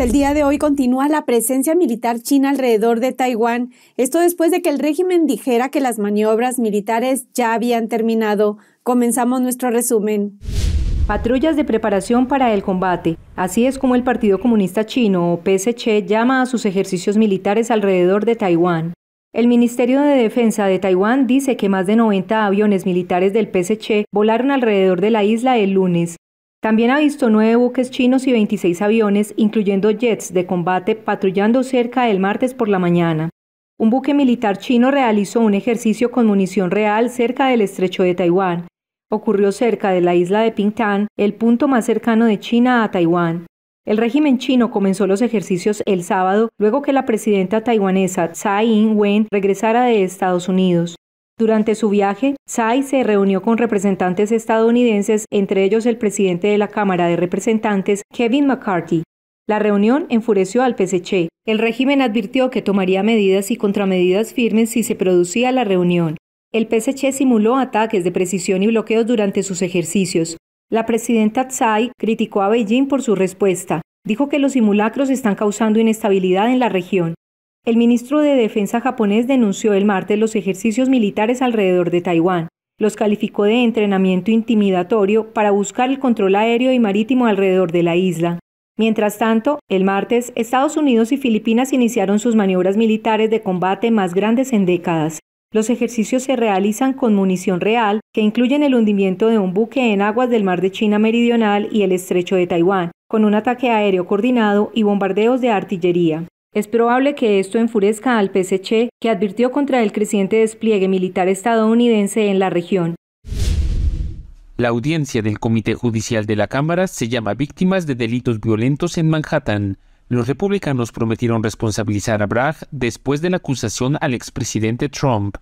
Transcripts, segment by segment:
el día de hoy continúa la presencia militar china alrededor de Taiwán, esto después de que el régimen dijera que las maniobras militares ya habían terminado. Comenzamos nuestro resumen. Patrullas de preparación para el combate. Así es como el Partido Comunista Chino, o PSC, llama a sus ejercicios militares alrededor de Taiwán. El Ministerio de Defensa de Taiwán dice que más de 90 aviones militares del PSC volaron alrededor de la isla el lunes, también ha visto nueve buques chinos y 26 aviones, incluyendo jets de combate, patrullando cerca el martes por la mañana. Un buque militar chino realizó un ejercicio con munición real cerca del estrecho de Taiwán. Ocurrió cerca de la isla de Pingtan, el punto más cercano de China a Taiwán. El régimen chino comenzó los ejercicios el sábado, luego que la presidenta taiwanesa Tsai Ing-wen regresara de Estados Unidos. Durante su viaje, Tsai se reunió con representantes estadounidenses, entre ellos el presidente de la Cámara de Representantes, Kevin McCarthy. La reunión enfureció al PSC. El régimen advirtió que tomaría medidas y contramedidas firmes si se producía la reunión. El PSC simuló ataques de precisión y bloqueos durante sus ejercicios. La presidenta Tsai criticó a Beijing por su respuesta. Dijo que los simulacros están causando inestabilidad en la región el ministro de Defensa japonés denunció el martes los ejercicios militares alrededor de Taiwán. Los calificó de entrenamiento intimidatorio para buscar el control aéreo y marítimo alrededor de la isla. Mientras tanto, el martes, Estados Unidos y Filipinas iniciaron sus maniobras militares de combate más grandes en décadas. Los ejercicios se realizan con munición real, que incluyen el hundimiento de un buque en aguas del mar de China Meridional y el estrecho de Taiwán, con un ataque aéreo coordinado y bombardeos de artillería. Es probable que esto enfurezca al PSC, que advirtió contra el creciente despliegue militar estadounidense en la región. La audiencia del Comité Judicial de la Cámara se llama Víctimas de Delitos Violentos en Manhattan. Los republicanos prometieron responsabilizar a Bragg después de la acusación al expresidente Trump.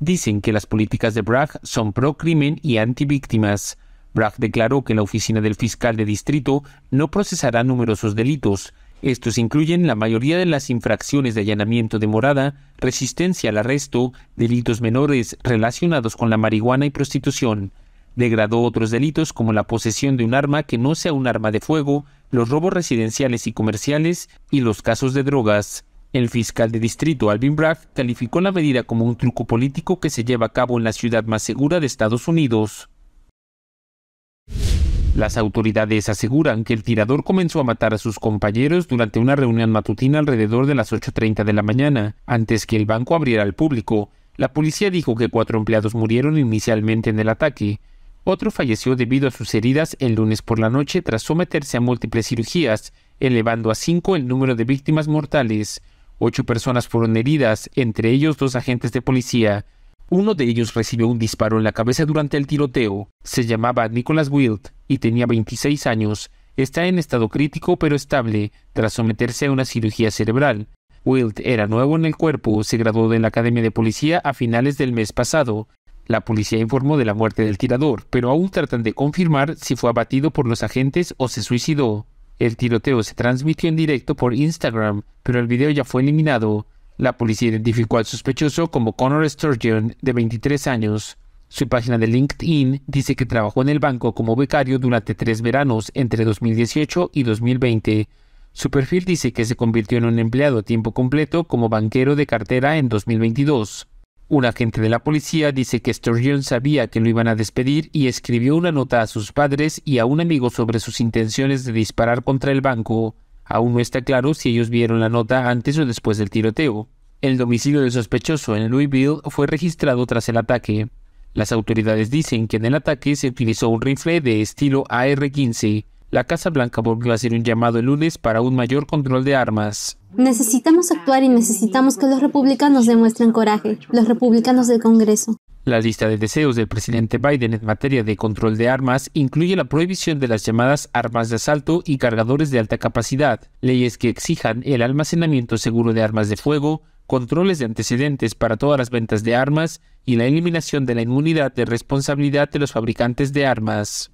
Dicen que las políticas de Bragg son pro-crimen y anti-víctimas. Bragg declaró que la oficina del fiscal de distrito no procesará numerosos delitos, estos incluyen la mayoría de las infracciones de allanamiento de morada, resistencia al arresto, delitos menores relacionados con la marihuana y prostitución. Degradó otros delitos como la posesión de un arma que no sea un arma de fuego, los robos residenciales y comerciales y los casos de drogas. El fiscal de distrito Alvin Bragg calificó la medida como un truco político que se lleva a cabo en la ciudad más segura de Estados Unidos. Las autoridades aseguran que el tirador comenzó a matar a sus compañeros durante una reunión matutina alrededor de las 8.30 de la mañana, antes que el banco abriera al público. La policía dijo que cuatro empleados murieron inicialmente en el ataque. Otro falleció debido a sus heridas el lunes por la noche tras someterse a múltiples cirugías, elevando a cinco el número de víctimas mortales. Ocho personas fueron heridas, entre ellos dos agentes de policía. Uno de ellos recibió un disparo en la cabeza durante el tiroteo. Se llamaba Nicholas Wild y tenía 26 años, está en estado crítico pero estable tras someterse a una cirugía cerebral. Wilt era nuevo en el cuerpo, se graduó de la Academia de Policía a finales del mes pasado. La policía informó de la muerte del tirador, pero aún tratan de confirmar si fue abatido por los agentes o se suicidó. El tiroteo se transmitió en directo por Instagram, pero el video ya fue eliminado. La policía identificó al sospechoso como Connor Sturgeon, de 23 años. Su página de LinkedIn dice que trabajó en el banco como becario durante tres veranos entre 2018 y 2020. Su perfil dice que se convirtió en un empleado a tiempo completo como banquero de cartera en 2022. Un agente de la policía dice que Sturgeon sabía que lo iban a despedir y escribió una nota a sus padres y a un amigo sobre sus intenciones de disparar contra el banco. Aún no está claro si ellos vieron la nota antes o después del tiroteo. El domicilio del sospechoso en Louisville fue registrado tras el ataque. Las autoridades dicen que en el ataque se utilizó un rifle de estilo AR-15. La Casa Blanca volvió a hacer un llamado el lunes para un mayor control de armas. Necesitamos actuar y necesitamos que los republicanos demuestren coraje, los republicanos del Congreso. La lista de deseos del presidente Biden en materia de control de armas incluye la prohibición de las llamadas armas de asalto y cargadores de alta capacidad, leyes que exijan el almacenamiento seguro de armas de fuego, controles de antecedentes para todas las ventas de armas y la eliminación de la inmunidad de responsabilidad de los fabricantes de armas.